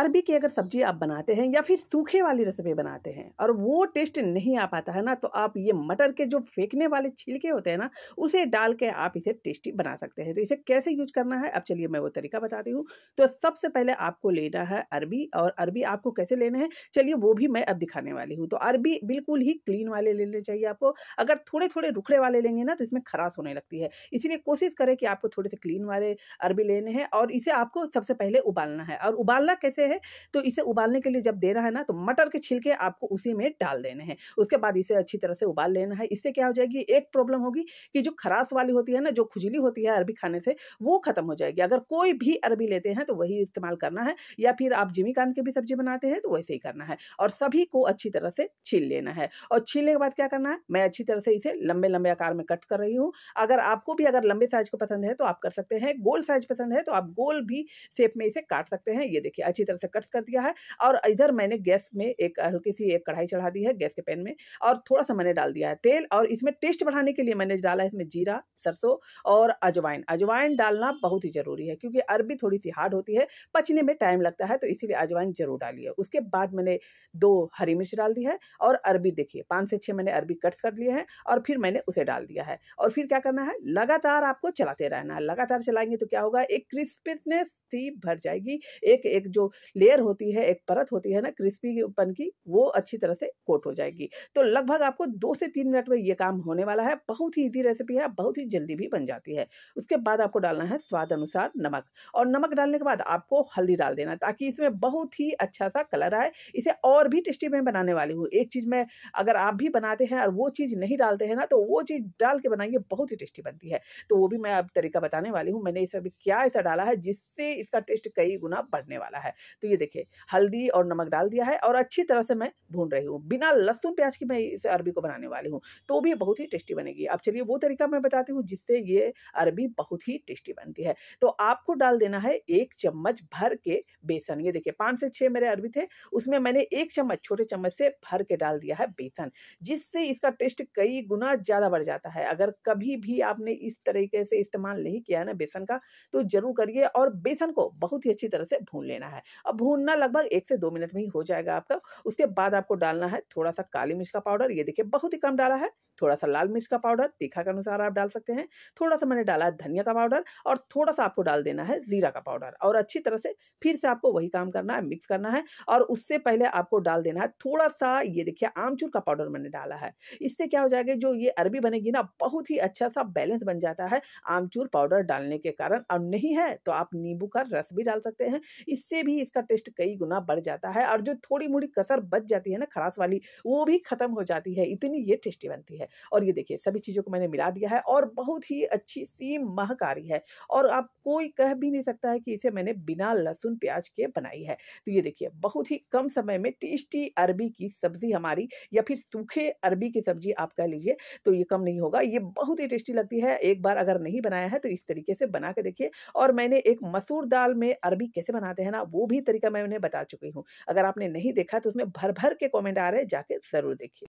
अरबी की अगर सब्जी आप बनाते हैं या फिर सूखे वाली रेसिपी बनाते हैं और वो टेस्ट नहीं आ पाता है ना तो आप ये मटर के जो फेंकने वाले छिलके होते हैं ना उसे डाल के आप इसे टेस्टी बना सकते हैं तो इसे कैसे यूज करना है अब चलिए मैं वो तरीका बताती हूँ तो सबसे पहले आपको लेना है अरबी और अरबी आपको कैसे लेना है चलिए वो भी मैं अब दिखाने वाली हूँ तो अरबी बिल्कुल ही क्लीन वाले लेने चाहिए आपको अगर थोड़े थोड़े रुखड़े वाले लेंगे ना तो इसमें खराश होने लगती है इसीलिए कोशिश करें कि आपको थोड़े से क्लीन वाले अरबी लेने हैं और इसे आपको सबसे पहले उबालना है और उबालना कैसे से हैं तो इसे उबालने के लिए जब देना है ना तो मटर के छिलके आपको उसी में डाल देने हैं उसके बाद इसे अच्छी तरह से उबाल लेना है इससे क्या हो जाएगी एक प्रॉब्लम होगी कि जो खराश वाली होती है ना जो खुजली होती है अरबी खाने से वो खत्म हो जाएगी अगर कोई भी अरबी लेते हैं तो वही इस्तेमाल करना है या फिर आप जिमीकांत की भी सब्जी बनाते हैं तो वैसे ही करना है और सभी को अच्छी तरह से छील लेना है और छीलने के बाद क्या करना है मैं अच्छी तरह से इसे लंबे लंबे आकार में कट कर रही हूँ अगर आपको भी अगर लंबे साइज को पसंद है तो आप कर सकते हैं गोल साइज पसंद है तो आप गोल भी शेप में इसे काट सकते हैं ये देखिए अच्छी तरह तरह से कट्स कर दिया है और इधर मैंने गैस में एक हल्की सी एक कढ़ाई चढ़ा दी है गैस के पैन में और थोड़ा सा मैंने डाल दिया है तेल और इसमें टेस्ट बढ़ाने के लिए मैंने डाला है इसमें जीरा सरसों और अजवाइन अजवाइन डालना बहुत ही ज़रूरी है क्योंकि अरबी थोड़ी सी हार्ड होती है पचने में टाइम लगता है तो इसीलिए अजवाइन ज़रूर डालिए उसके बाद मैंने दो हरी मिर्च डाल दी है और अरबी देखिए पाँच से छः मैंने अरबी कट्स कर लिए हैं और फिर मैंने उसे डाल दिया है और फिर क्या करना है लगातार आपको चलाते रहना है लगातार चलाएंगे तो क्या होगा एक क्रिस्पनेस सी भर जाएगी एक एक जो लेयर होती है एक परत होती है ना क्रिस्पी क्रिस्पीपन की वो अच्छी तरह से कोट हो जाएगी तो लगभग आपको दो से तीन मिनट में ये काम होने वाला है बहुत ही ईजी रेसिपी है बहुत ही जल्दी भी बन जाती है उसके बाद आपको डालना है स्वाद अनुसार नमक और नमक डालने के बाद आपको हल्दी डाल देना ताकि इसमें बहुत ही अच्छा सा कलर आए इसे और भी टेस्टी मैं बनाने वाली हूँ एक चीज़ में अगर आप भी बनाते हैं और वो चीज़ नहीं डालते हैं ना तो वो चीज़ डाल के बनाइए बहुत ही टेस्टी बनती है तो वो भी मैं अब तरीका बताने वाली हूँ मैंने इसे अभी क्या ऐसा डाला है जिससे इसका टेस्ट कई गुना बढ़ने वाला है तो ये देखिए हल्दी और नमक डाल दिया है और अच्छी तरह से मैं भून रही हूँ बिना लहसुन प्याज की मैं इस अरबी को बनाने वाली हूँ तो भी बहुत ही टेस्टी बनेगी अब चलिए वो तरीका मैं बताती हूँ जिससे ये अरबी बहुत ही टेस्टी बनती है तो आपको डाल देना है एक चम्मच भर के बेसन ये देखिए पाँच से छः मेरे अरबी थे उसमें मैंने एक चम्मच छोटे चम्मच से भर के डाल दिया है बेसन जिससे इसका टेस्ट कई गुना ज़्यादा बढ़ जाता है अगर कभी भी आपने इस तरीके से इस्तेमाल नहीं किया है ना बेसन का तो ज़रूर करिए और बेसन को बहुत ही अच्छी तरह से भून लेना है अब भूनना लगभग एक से दो मिनट में ही हो जाएगा आपका उसके बाद आपको डालना है थोड़ा सा काली मिर्च का पाउडर ये देखिए बहुत ही कम डाला है थोड़ा सा लाल मिर्च का पाउडर तीखा के अनुसार आप डाल सकते हैं थोड़ा सा मैंने डाला है धनिया का पाउडर और थोड़ा सा आपको डाल देना है जीरा का पाउडर और अच्छी तरह से फिर से आपको वही काम करना है मिक्स करना है और उससे पहले आपको डाल देना है थोड़ा सा ये देखिए आमचूर का पाउडर मैंने डाला है इससे क्या हो जाएगा जो ये अरबी बनेगी ना बहुत ही अच्छा सा बैलेंस बन जाता है आमचूर पाउडर डालने के कारण और नहीं है तो आप नींबू का रस भी डाल सकते हैं इससे भी इसका टेस्ट कई गुना बढ़ जाता है और जो थोड़ी मोड़ी कसर बच जाती है ना खराश वाली वो भी खत्म हो जाती है इतनी ये टेस्टी बनती है और ये देखिए सभी चीज़ों को मैंने मिला दिया है और बहुत ही अच्छी सी महकारी है और आप कोई कह भी नहीं सकता है कि इसे मैंने बिना लहसुन प्याज के बनाई है तो ये देखिए बहुत ही कम समय में टेस्टी अरबी की सब्जी हमारी या फिर सूखे अरबी की सब्जी आप कह लीजिए तो ये कम नहीं होगा ये बहुत ही टेस्टी लगती है एक बार अगर नहीं बनाया है तो इस तरीके से बना के देखिए और मैंने एक मसूर दाल में अरबी कैसे बनाते हैं ना वो भी भी तरीका मैं उन्हें बता चुकी हूँ अगर आपने नहीं देखा तो उसमें भर भर के कॉमेंट आ रहे हैं जाके ज़रूर देखिए